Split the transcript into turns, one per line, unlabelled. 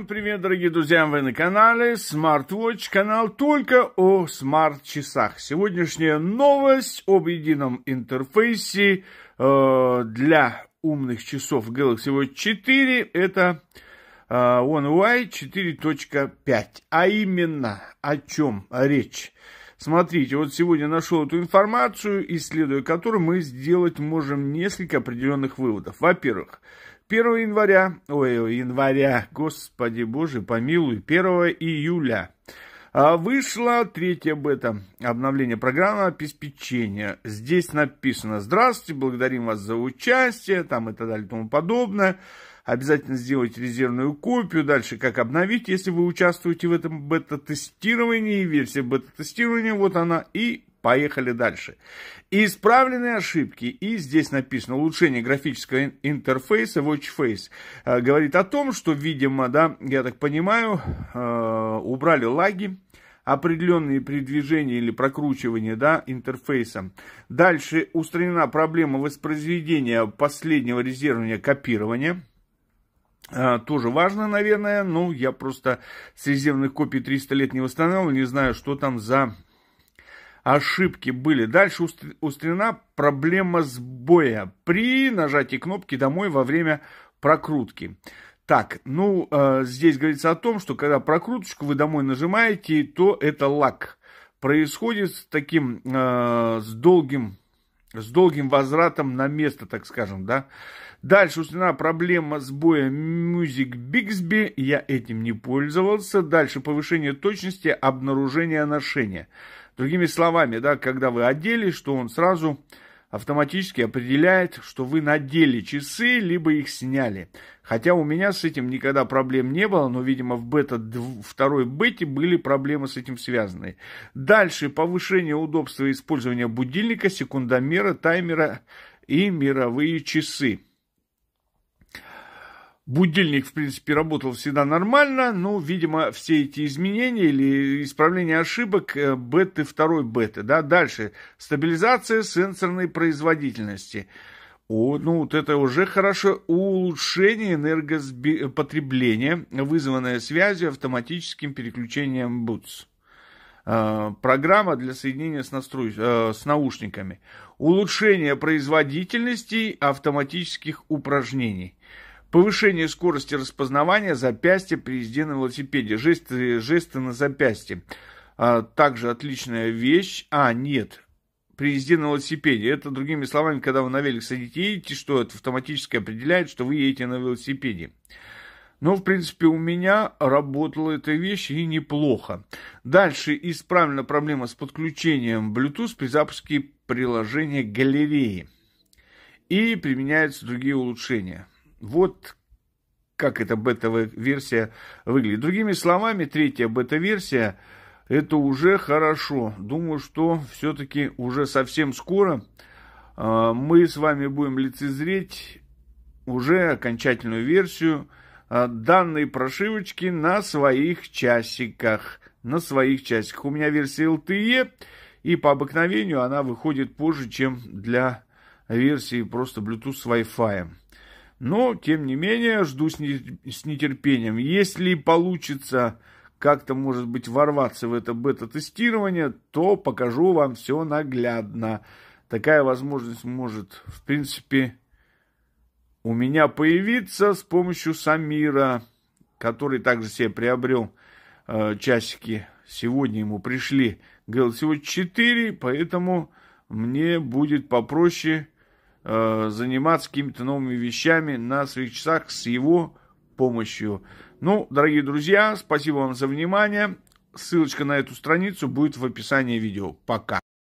Всем привет, дорогие друзья! Вы на канале SmartWatch, канал только о смарт-часах. Сегодняшняя новость об едином интерфейсе э, для умных часов Galaxy Watch 4. Это э, One UI 4.5. А именно о чем речь? Смотрите, вот сегодня нашел эту информацию, исследуя которую мы сделать можем несколько определенных выводов. Во-первых, 1 января, ой, января, господи боже, помилуй, 1 июля а, вышла третья бета обновление программы обеспечения. Здесь написано «Здравствуйте, благодарим вас за участие», там и так далее и тому подобное. Обязательно сделайте резервную копию. Дальше, как обновить, если вы участвуете в этом бета-тестировании. Версия бета-тестирования, вот она. И Поехали дальше. Исправленные ошибки. И здесь написано улучшение графического интерфейса WatchFace. Э, говорит о том, что, видимо, да, я так понимаю, э, убрали лаги определенные при движении или прокручивании да, интерфейса. Дальше устранена проблема воспроизведения последнего резервирования копирования. Э, тоже важно, наверное, но я просто с резервных копий 300 лет не восстанавливал, не знаю, что там за ошибки были. Дальше устранена проблема сбоя при нажатии кнопки «Домой» во время прокрутки. Так, ну, э, здесь говорится о том, что когда прокруточку вы домой нажимаете, то это лак. Происходит с таким, э, с долгим, с долгим возвратом на место, так скажем, да. Дальше устранена проблема сбоя Music Bixby, я этим не пользовался. Дальше повышение точности обнаружения ношения. Другими словами, да, когда вы одели, что он сразу автоматически определяет, что вы надели часы, либо их сняли. Хотя у меня с этим никогда проблем не было, но, видимо, в бета второй бете были проблемы с этим связаны. Дальше повышение удобства использования будильника, секундомера, таймера и мировые часы. Будильник, в принципе, работал всегда нормально, но, видимо, все эти изменения или исправление ошибок э, беты второй беты. Да? Дальше. Стабилизация сенсорной производительности. О, ну вот это уже хорошо. Улучшение энергопотребления, вызванное связью автоматическим переключением БУЦ. Э, программа для соединения с, настрой, э, с наушниками. Улучшение производительности автоматических упражнений. Повышение скорости распознавания запястья при езде на велосипеде. Жесты, жесты на запястье. А, также отличная вещь. А, нет. При езде на велосипеде. Это, другими словами, когда вы на велик садите едете, что это автоматически определяет, что вы едете на велосипеде. Но, ну, в принципе, у меня работала эта вещь и неплохо. Дальше исправлена проблема с подключением Bluetooth при запуске приложения галереи. И применяются другие улучшения. Вот как эта бетовая версия выглядит. Другими словами, третья бета-версия – это уже хорошо. Думаю, что все-таки уже совсем скоро а, мы с вами будем лицезреть уже окончательную версию а, данной прошивочки на своих часиках. На своих часиках. У меня версия LTE, и по обыкновению она выходит позже, чем для версии просто Bluetooth с Wi-Fi. Но, тем не менее, жду с нетерпением. Если получится как-то, может быть, ворваться в это бета-тестирование, то покажу вам все наглядно. Такая возможность может, в принципе, у меня появиться с помощью Самира, который также себе приобрел э, часики. Сегодня ему пришли, говорил, всего 4, поэтому мне будет попроще э, заниматься какими-то новыми вещами на своих часах с его помощью. Ну, дорогие друзья, спасибо вам за внимание. Ссылочка на эту страницу будет в описании видео. Пока.